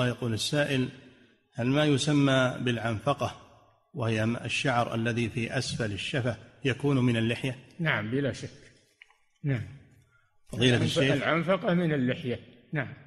يقول السائل هل ما يسمى بالعنفقة وهي الشعر الذي في أسفل الشفة يكون من اللحية نعم بلا شك نعم فضيلة الشيخ العنفقة من اللحية نعم